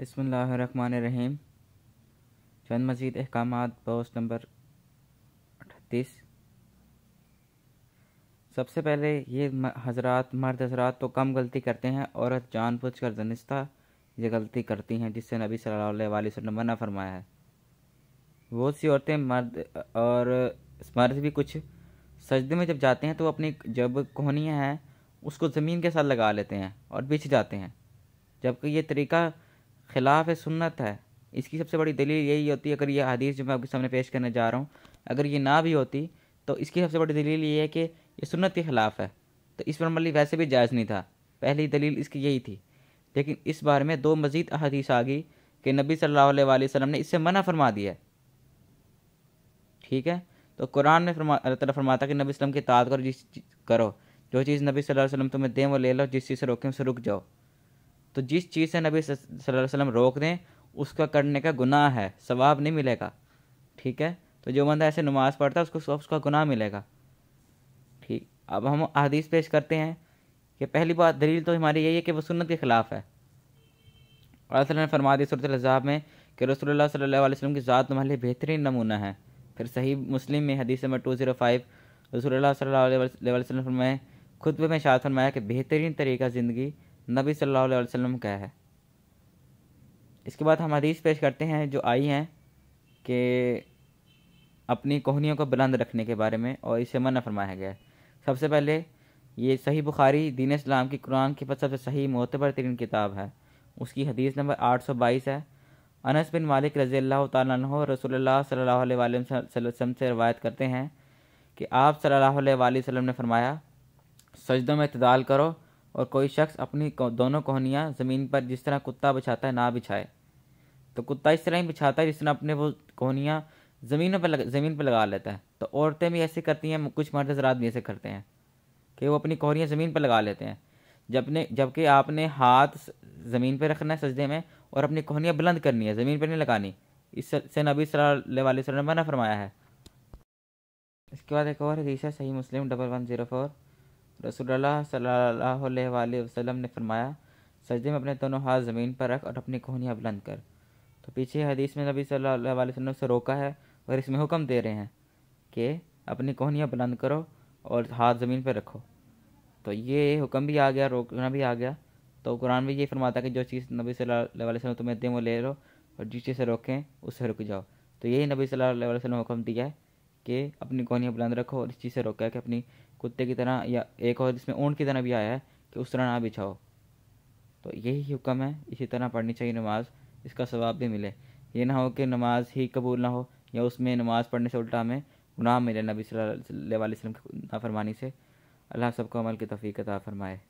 बसमीम चंद मज़ीद अहकाम पोस्ट नंबर अठतीस सबसे पहले ये हजरात मर्द हजरात तो कम गलती करते हैं औरत जान बुझ कर दनिस्ता ये गलती करती हैं जिससे नबी सल्लल्लाहु अलैहि मना फरमाया है बहुत सी औरतें मर्द और मर्द भी कुछ सजदे में जब जाते हैं तो अपनी जब कोहनियाँ हैं उसको ज़मीन के साथ लगा लेते हैं और बिछ जाते हैं जबकि ये तरीका खिलाफ सुन्नत है इसकी सबसे बड़ी दलील यही होती है अगर ये हदीस जो मैं आपके सामने पेश करने जा रहा हूँ अगर ये ना भी होती तो इसकी सबसे बड़ी दलील ये है कि ये सुन्नत के ख़िलाफ़ है तो इस पर मल्ली मतलब वैसे भी जायज़ नहीं था पहली दलील इसकी यही थी लेकिन इस बारे में दो मज़ीद अदीस आ गई कि नबी सल्लल्लाहु अलैहि वसल्लम ने इससे मना फरमा दिया ठीक है तो कुरान में फरमा अल्लाह ताला फरमाता कि नबी वसल्लम की ताद करो जिस करो जो चीज़ नबी सल्लल्लाहु अलैहि वसल्लम तुम्हें दें वो ले लो जिस चीज़ से रोकें उससे रुक जाओ तो जिस चीज़ से नबी वसल्लम रोक दें उसका करने का गुनाह है सवाब नहीं मिलेगा ठीक है तो जो बंदा ऐसे नमाज़ पढ़ता है उसको उसका गुनाह मिलेगा ठीक अब हम हदीस पेश करते हैं कि पहली बात दलील तो हमारी यही है कि वह सुन्नत के ख़िलाफ़ है और ने फरमा दी सूरत लजाब में कि रसोल्ला सल्ला की ज़ात तुम्हारे लिए बेहतरीन नमूना है फिर सही मुस्लिम में हदीस नंबर टू ज़ीरो फाइव रसोल्ला सल्ला वसलम फरमाए खुतब में शाद फरमाया कि बेहतरीन तरीका ज़िंदगी नबी सल्लल्लाहु अलैहि वसल्लम का है इसके बाद हम हदीस पेश करते हैं जो आई हैं कि अपनी कोहनियों को बुलंद रखने के बारे में और इसे मना फरमाया गया है सबसे पहले ये सही बुखारी दीन इस्लाम की कुरान की सबसे सही मोतबर तरीन किताब है उसकी हदीस नंबर आठ सौ बाईस है अनस बिन मालिक रजी अल्लाह तह रसोल्ला सल्ला से रवायत करते हैं कि आप सल्लल्लाहु अलैहि वसल्लम ने फरमाया सजदों में इतदाल करो और कोई शख्स अपनी दोनों कोहनियाँ ज़मीन पर जिस तरह कुत्ता बिछाता है ना बिछाए तो कुत्ता इस तरह ही बिछाता है जिस तरह अपने वो कोहनियाँ ज़मीन पर ज़मीन पर लगा लेता है तो औरतें भी ऐसे करती हैं कुछ मर्द हजरात भी ऐसे करते हैं कि वो अपनी कोहनियाँ ज़मीन पर लगा लेते हैं जब ने जबकि आपने हाथ ज़मीन पर रखना है सजदे में और अपनी कोहनियाँ बुलंद करनी है ज़मीन पर नहीं लगानी इससे नबी सल्लल्लाहु अलैहि वसल्लम ने मना फरमाया है इसके बाद एक और हदीस है Sahih Muslim double one zero four रसोल्ला सल्ला वसलम ने फरमाया सजदे में अपने दोनों हाथ ज़मीन पर रख और अपनी कोहनियाँ बुलंद कर तो पीछे हदीस में नबी सल्लल्लाहु अलैहि वसल्लम से रोका है और इसमें हुक्म दे रहे हैं कि अपनी कोहनियाँ बुलंद करो और हाथ ज़मीन पर रखो तो ये हुक्म भी आ गया रोकना भी आ गया तो कुरान भी ये फरमाता है कि जो चीज़ नबी सल्ला वसलम तुम्हें दें वो ले लो और जिस चीज़ से रोकें उससे रुक जाओ तो यही नबी सल्ला वसलम हुक्म दिया है कि अपनी कोहनियाँ बुलंद रखो और इस चीज़ से रोका है कि अपनी कुत्ते की तरह या एक और इसमें ऊँट की तरह भी आया है कि उस तरह ना बिछाओ तो यही हुक्म है इसी तरह पढ़नी चाहिए नमाज इसका स्वाब भी मिले ये ना हो कि नमाज ही कबूल ना हो या उसमें नमाज पढ़ने से उल्टा हमें गुनाह मिले नबी सल्लल्लाहु अलैहि वसल्लम की नाफरमानी से अल्लाह सबको अमल की तफ़ीक अता फरमाए